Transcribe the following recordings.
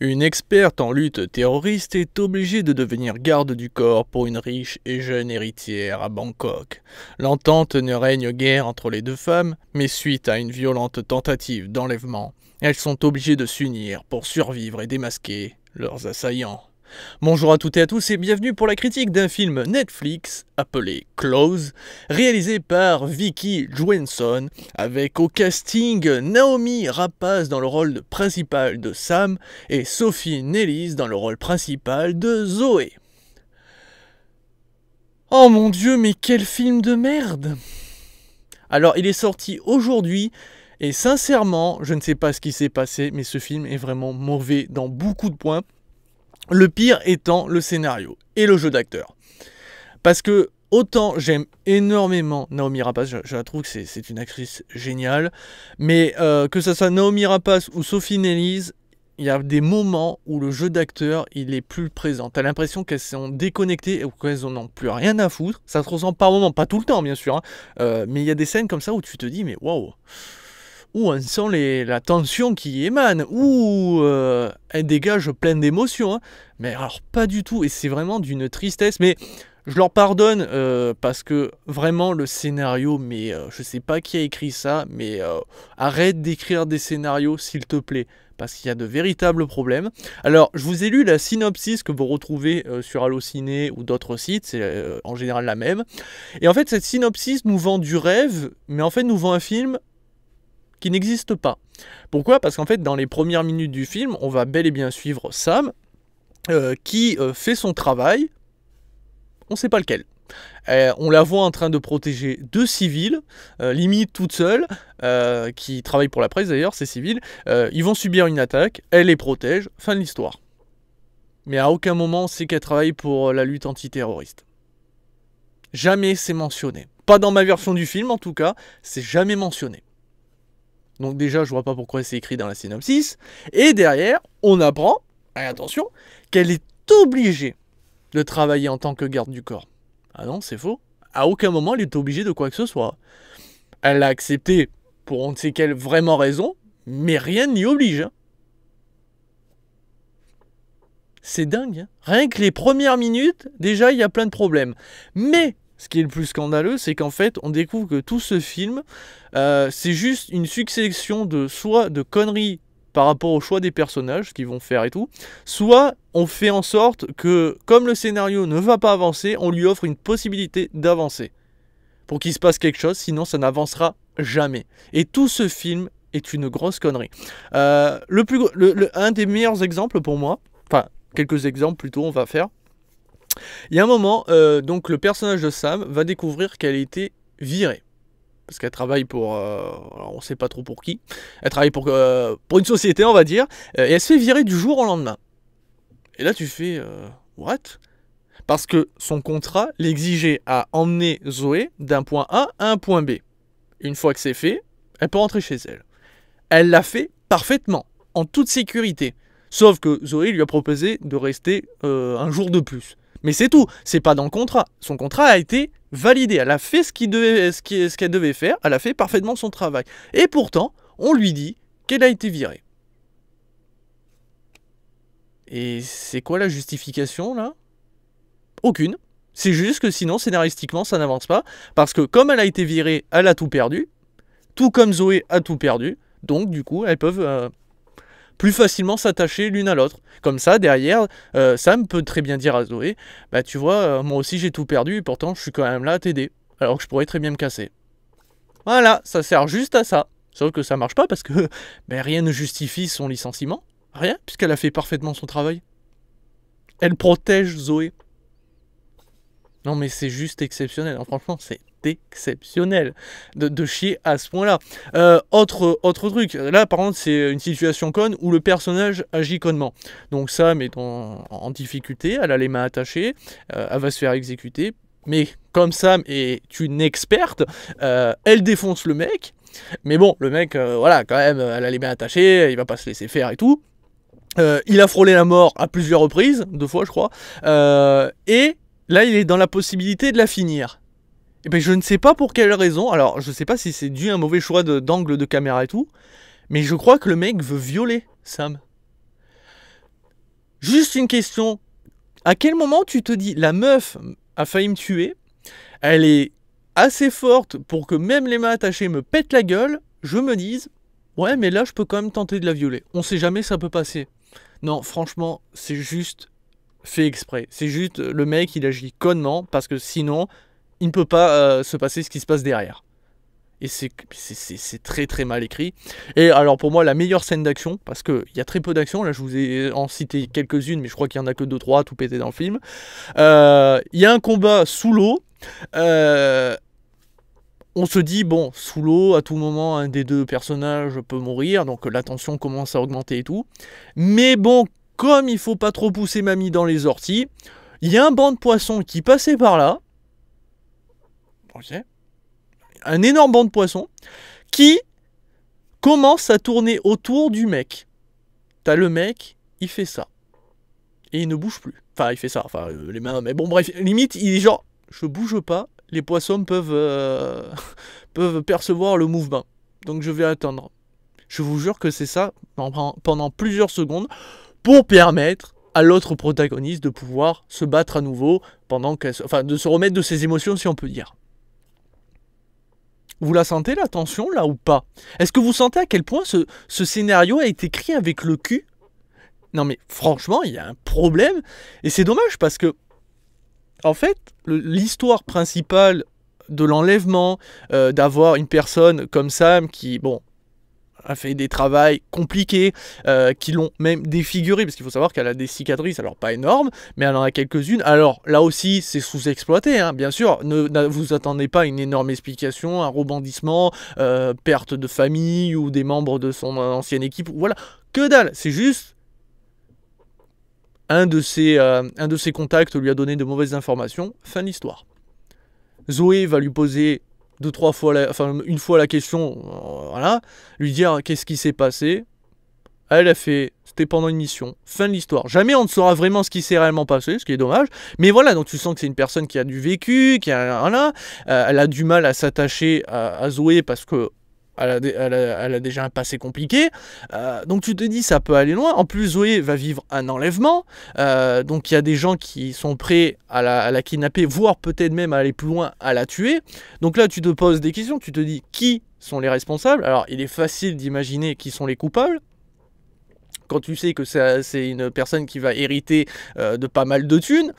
Une experte en lutte terroriste est obligée de devenir garde du corps pour une riche et jeune héritière à Bangkok. L'entente ne règne guère entre les deux femmes, mais suite à une violente tentative d'enlèvement, elles sont obligées de s'unir pour survivre et démasquer leurs assaillants. Bonjour à toutes et à tous et bienvenue pour la critique d'un film Netflix appelé Close, réalisé par Vicky Jwenson, avec au casting Naomi Rapace dans le rôle principal de Sam et Sophie Nellis dans le rôle principal de Zoé. Oh mon dieu, mais quel film de merde Alors il est sorti aujourd'hui et sincèrement, je ne sais pas ce qui s'est passé, mais ce film est vraiment mauvais dans beaucoup de points. Le pire étant le scénario et le jeu d'acteur. Parce que autant j'aime énormément Naomi Rapace, je, la trouve que c'est une actrice géniale, mais euh, que ce soit Naomi Rapace ou Sophie Nellis, il y a des moments où le jeu d'acteur, il est plus présent. T'as l'impression qu'elles sont déconnectées ou qu'elles n'en ont plus rien à foutre. Ça se ressent par moments, pas tout le temps bien sûr, hein, euh, mais il y a des scènes comme ça où tu te dis, mais waouh où on sent les, la tension qui émane, où elle euh, dégage plein d'émotions. Hein? Mais alors pas du tout, et c'est vraiment d'une tristesse. Mais je leur pardonne euh, parce que vraiment le scénario, mais euh, je sais pas qui a écrit ça, mais arrête d'écrire des scénarios s'il te plaît parce qu'il y a de véritables problèmes. Alors, je vous ai lu la synopsis que vous retrouvez sur Allociné ou d'autres sites, c'est en général la même. Et en fait, cette synopsis nous vend du rêve, mais en fait nous vend un film qui n'existe pas. Pourquoi Parce qu'en fait, dans les premières minutes du film, on va bel et bien suivre Sam, euh, qui euh, fait son travail, on ne sait pas lequel. Euh, on la voit en train de protéger deux civils, limite toute seule, qui travaillent pour la presse d'ailleurs, ces civils. ils vont subir une attaque, elle les protège, fin de l'histoire. Mais à aucun moment on sait qu'elle travaille pour la lutte antiterroriste. Jamais c'est mentionné. Pas dans ma version du film en tout cas, c'est jamais mentionné. Donc déjà, je vois pas pourquoi c'est écrit dans la synopsis. Et derrière, on apprend, attention, qu'elle est obligée de travailler en tant que garde du corps. Ah non, c'est faux. À aucun moment, elle est obligée de quoi que ce soit. Elle l'a accepté pour on ne sait quelle vraiment raison, mais rien n'y oblige. Hein. C'est dingue. Hein. Rien que les premières minutes, déjà, il y a plein de problèmes. Mais ce qui est le plus scandaleux, c'est qu'en fait, on découvre que tout ce film, euh, c'est juste une succession de soit de conneries par rapport au choix des personnages qu'ils vont faire et tout, soit on fait en sorte que, comme le scénario ne va pas avancer, on lui offre une possibilité d'avancer pour qu'il se passe quelque chose, sinon ça n'avancera jamais. Et tout ce film est une grosse connerie. Euh, le plus, un des meilleurs exemples pour moi, enfin quelques exemples plutôt, on va faire, il y a un moment, euh, donc le personnage de Sam va découvrir qu'elle a été virée. Parce qu'elle travaille pour. Euh, on ne sait pas trop pour qui. Elle travaille pour, euh, une société, on va dire. Et elle se fait virer du jour au lendemain. Et là, tu fais. what Parce que son contrat l'exigeait à emmener Zoé d'un point A à un point B. Une fois que c'est fait, elle peut rentrer chez elle. Elle l'a fait parfaitement, en toute sécurité. Sauf que Zoé lui a proposé de rester un jour de plus. Mais c'est tout, c'est pas dans le contrat. Son contrat a été validé, elle a fait ce qu'elle devait, ce ce devait faire, elle a fait parfaitement son travail. Et pourtant, on lui dit qu'elle a été virée. Et c'est quoi la justification là Aucune. C'est juste que sinon, scénaristiquement, ça n'avance pas. Parce que comme elle a été virée, elle a tout perdu. Tout comme Zoé a tout perdu. Donc, du coup, elles peuvent, euh, plus facilement s'attacher l'une à l'autre. Comme ça, derrière, euh, Sam peut très bien dire à Zoé, bah tu vois, euh, moi aussi j'ai tout perdu, et pourtant je suis quand même là à t'aider, alors que je pourrais très bien me casser. Voilà, ça sert juste à ça. Sauf que ça marche pas parce que ben, rien ne justifie son licenciement. Rien, puisqu'elle a fait parfaitement son travail. Elle protège Zoé. Non mais c'est juste exceptionnel, hein, franchement, c'est exceptionnel de, de, chier à ce point-là. Euh, autre, autre truc, là par contre c'est une situation conne où le personnage agit connement. Donc Sam est en, difficulté, elle a les mains attachées, euh, elle va se faire exécuter, mais comme Sam est une experte, euh, elle défonce le mec, mais bon, le mec, voilà, quand même, elle a les mains attachées, il va pas se laisser faire et tout. il a frôlé la mort à plusieurs reprises, deux fois je crois, et là il est dans la possibilité de la finir. Et eh bien je ne sais pas pour quelle raison, alors je ne sais pas si c'est dû à un mauvais choix d'angle de, caméra et tout, mais je crois que le mec veut violer Sam. Juste une question, à quel moment tu te dis la meuf a failli me tuer, elle est assez forte pour que même les mains attachées me pètent la gueule, je me dise ouais mais là je peux quand même tenter de la violer. On sait jamais ça peut passer. Non, franchement, c'est juste fait exprès. C'est juste le mec il agit connement parce que sinon il ne peut pas euh, se passer ce qui se passe derrière. Et c'est très très mal écrit. Et alors pour moi, la meilleure scène d'action, parce qu'il y a très peu d'action, là je vous ai en cité quelques-unes, mais je crois qu'il n'y en a que 2-3 tout pété dans le film. Euh, il y a un combat sous l'eau. Euh, on se dit, bon, sous l'eau, à tout moment, un des deux personnages peut mourir, donc la tension commence à augmenter et tout. Mais bon, comme il faut pas trop pousser mamie dans les orties, il y a un banc de poissons qui passait par là, un énorme banc de poissons qui commence à tourner autour du mec. T'as le mec, il fait ça. Et il ne bouge plus. Enfin, il fait ça, enfin, euh, les mains, mais bon, bref, limite, il est genre, je bouge pas, les poissons peuvent, euh, peuvent percevoir le mouvement. Donc je vais attendre. Je vous jure que c'est ça pendant plusieurs secondes pour permettre à l'autre protagoniste de pouvoir se battre à nouveau pendant de se remettre de ses émotions, si on peut dire. Vous la sentez la tension là ou pas Est-ce que vous sentez à quel point ce, scénario a été écrit avec le cul Non mais franchement, il y a un problème et c'est dommage parce que en fait, l'histoire principale de l'enlèvement, euh, d'avoir une personne comme Sam qui, bon, a fait des travaux compliqués euh, qui l'ont même défigurée, parce qu'il faut savoir qu'elle a des cicatrices, alors pas énormes, mais elle en a quelques-unes. Alors là aussi, c'est sous-exploité, hein, bien sûr. Ne, vous attendez pas une énorme explication, un rebondissement, euh, perte de famille ou des membres de son ancienne équipe. Voilà, que dalle. C'est juste un de ses, euh, un de ses contacts lui a donné de mauvaises informations. Fin de l'histoire. Zoé va lui poser deux, trois fois, la, enfin une fois la question, euh, voilà, lui dire qu'est-ce qui s'est passé. Elle a fait, c'était pendant une mission, fin de l'histoire. Jamais on ne saura vraiment ce qui s'est réellement passé, ce qui est dommage. Mais voilà, donc tu sens que c'est une personne qui a du vécu, qui a, voilà, euh, elle a du mal à s'attacher à, Zoé parce que elle a, déjà un passé compliqué. Euh, donc tu te dis, ça peut aller loin. En plus, Zoé va vivre un enlèvement. Euh, donc il y a des gens qui sont prêts à la, kidnapper, voire peut-être même à aller plus loin, à la tuer. Donc là, tu te poses des questions. Tu te dis, qui sont les responsables Alors il est facile d'imaginer qui sont les coupables quand tu sais que c'est une personne qui va hériter euh, de pas mal de thunes.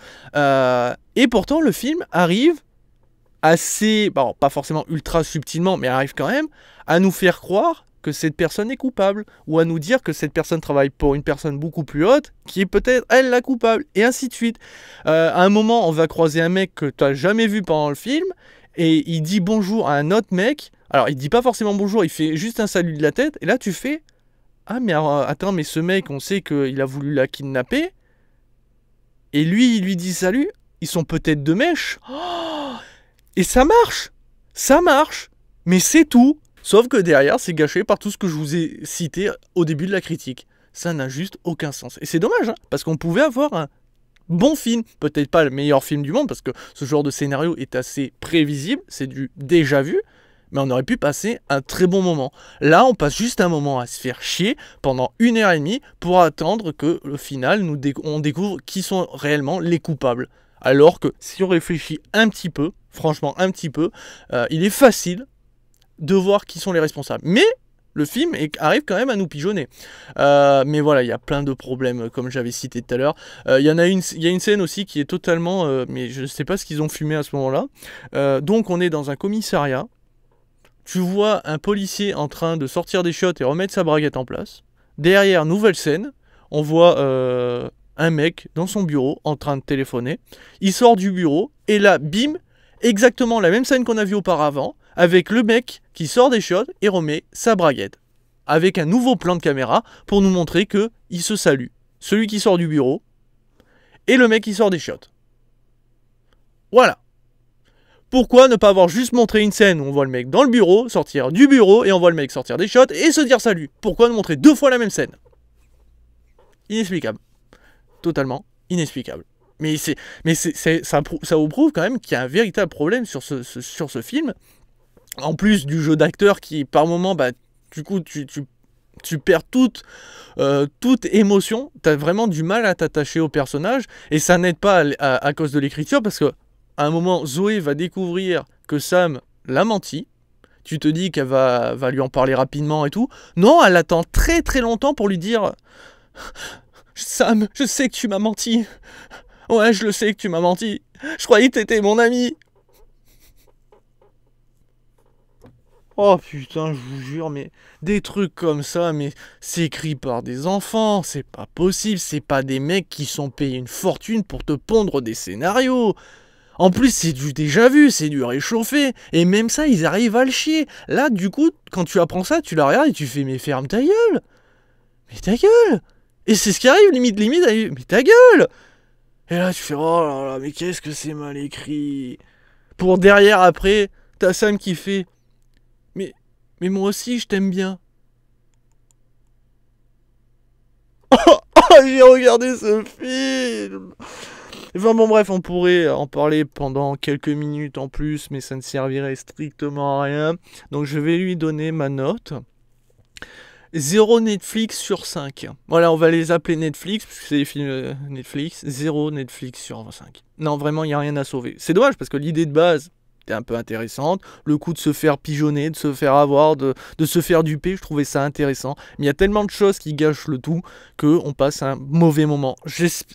et pourtant, le film arrive assez, pas forcément ultra subtilement, mais arrive quand même à nous faire croire que cette personne est coupable, ou à nous dire que cette personne travaille pour une personne beaucoup plus haute, qui est peut-être elle la coupable, et ainsi de suite. Euh, à un moment, on va croiser un mec que tu as jamais vu pendant le film, et il dit bonjour à un autre mec. Alors, il dit pas forcément bonjour, il fait juste un salut de la tête, et là, tu fais Ah, mais euh, attends, mais ce mec, on sait qu'il a voulu la kidnapper, et lui, il lui dit salut, ils sont peut-être de mèche. Oh et ça marche Ça marche Mais c'est tout Sauf que derrière, c'est gâché par tout ce que je vous ai cité au début de la critique. Ça n'a juste aucun sens. Et c'est dommage, hein, parce qu'on pouvait avoir un bon film. Peut-être pas le meilleur film du monde, parce que ce genre de scénario est assez prévisible, c'est du déjà vu, mais on aurait pu passer un très bon moment. Là, on passe juste un moment à se faire chier pendant une heure et demie pour attendre que le final, nous on découvre qui sont réellement les coupables. Alors que si on réfléchit un petit peu, franchement un petit peu, euh, il est facile de voir qui sont les responsables. Mais le film arrive quand même à nous pigeonner. Euh, mais voilà, il y a plein de problèmes, euh, comme j'avais cité tout à l'heure. Il y en a une, une scène aussi qui est totalement, mais je ne sais pas ce qu'ils ont fumé à ce moment-là. donc on est dans un commissariat. Tu vois un policier en train de sortir des chiottes et remettre sa braguette en place. Derrière, nouvelle scène, on voit un mec dans son bureau en train de téléphoner. Il sort du bureau et là, bim, exactement la même scène qu'on a vue auparavant, avec le mec qui sort des chiottes et remet sa braguette. Avec un nouveau plan de caméra pour nous montrer que se salue. Celui qui sort du bureau et le mec qui sort des chiottes. Voilà. Pourquoi ne pas avoir juste montré une scène où on voit le mec dans le bureau, sortir du bureau, et on voit le mec sortir des shots et se dire salut Pourquoi nous montrer deux fois la même scène Inexplicable totalement inexplicable. Mais, c'est, mais c'est, ça, ça vous prouve quand même qu'il y a un véritable problème sur ce, sur ce film. En plus du jeu d'acteur qui, par moments, bah, du coup, tu, perds toute, euh, toute émotion. Tu as vraiment du mal à t'attacher au personnage. Et ça n'aide pas à, cause de l'écriture parce que à un moment, Zoé va découvrir que Sam l'a menti. Tu te dis qu'elle va, va lui en parler rapidement et tout. Non, elle attend très très longtemps pour lui dire Sam, je sais que tu m'as menti. Ouais, je le sais que tu m'as menti. Je croyais que t'étais mon ami. Oh putain, je vous jure, mais des trucs comme ça, mais c'est écrit par des enfants, c'est pas possible, c'est pas des mecs qui sont payés une fortune pour te pondre des scénarios. En plus, c'est du déjà vu, c'est du réchauffé, et même ça, ils arrivent à le chier. Là, du coup, quand tu apprends ça, tu la regardes et tu fais, mais ferme ta gueule Mais ta gueule et c'est ce qui arrive, limite, limite, mais ta gueule Et là, tu fais, oh là là, mais qu'est-ce que c'est mal écrit Pour derrière, après, t'as Sam qui fait, mais, mais moi aussi, je t'aime bien. j'ai regardé ce film Enfin bon bref, on pourrait en parler pendant quelques minutes en plus, mais ça ne servirait strictement à rien. Donc je vais lui donner ma note. 0 Netflix sur 5. Voilà, on va les appeler Netflix, parce que c'est des films euh, Netflix. 0 Netflix sur 5. Non, vraiment, il n'y a rien à sauver. C'est dommage, parce que l'idée de base, un peu intéressante. Le coup de se faire pigeonner, de se faire avoir, de, se faire duper, je trouvais ça intéressant. Mais il y a tellement de choses qui gâchent le tout que on passe un mauvais moment.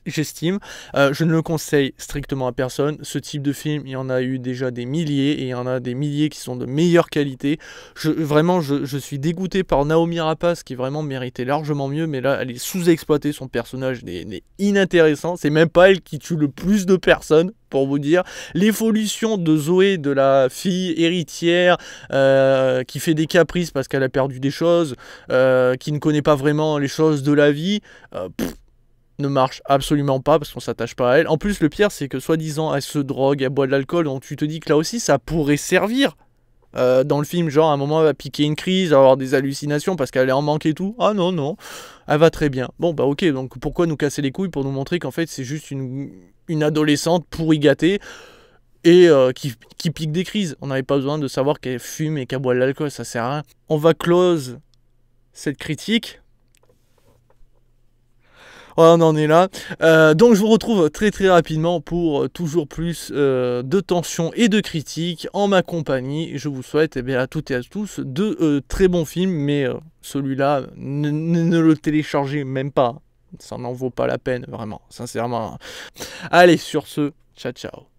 J'estime, euh, je ne le conseille strictement à personne. Ce type de film, il y en a eu déjà des milliers et il y en a des milliers qui sont de meilleure qualité. vraiment, je, suis dégoûté par Naomi Rapace qui vraiment méritait largement mieux, mais là, elle est sous-exploitée, son personnage n'est inintéressant. C'est même pas elle qui tue le plus de personnes pour vous dire l'évolution de Zoé, de la fille héritière euh, qui fait des caprices parce qu'elle a perdu des choses, euh, qui ne connaît pas vraiment les choses de la vie. Euh, ne marche absolument pas parce qu'on s'attache pas à elle. En plus, le pire, c'est que soi-disant, elle se drogue, elle boit de l'alcool, donc tu te dis que là aussi, ça pourrait servir euh, dans le film, genre à un moment elle va piquer une crise, avoir des hallucinations parce qu'elle est en manque et tout. Ah non, non, elle va très bien. Bon, bah ok, donc pourquoi nous casser les couilles pour nous montrer qu'en fait c'est juste une, adolescente pourri gâtée et euh, qui, qui, pique des crises. On n'avait pas besoin de savoir qu'elle fume et qu'elle boit de l'alcool, ça sert à rien. On va close cette critique Oh, on en est là. Euh, donc je vous retrouve très très rapidement pour euh, toujours plus euh, de tensions et de critiques en ma compagnie. Je vous souhaite eh à toutes et à tous de très bons films, mais celui-là, ne, ne le téléchargez même pas. Ça n'en vaut pas la peine, vraiment, sincèrement. Allez, sur ce, ciao ciao.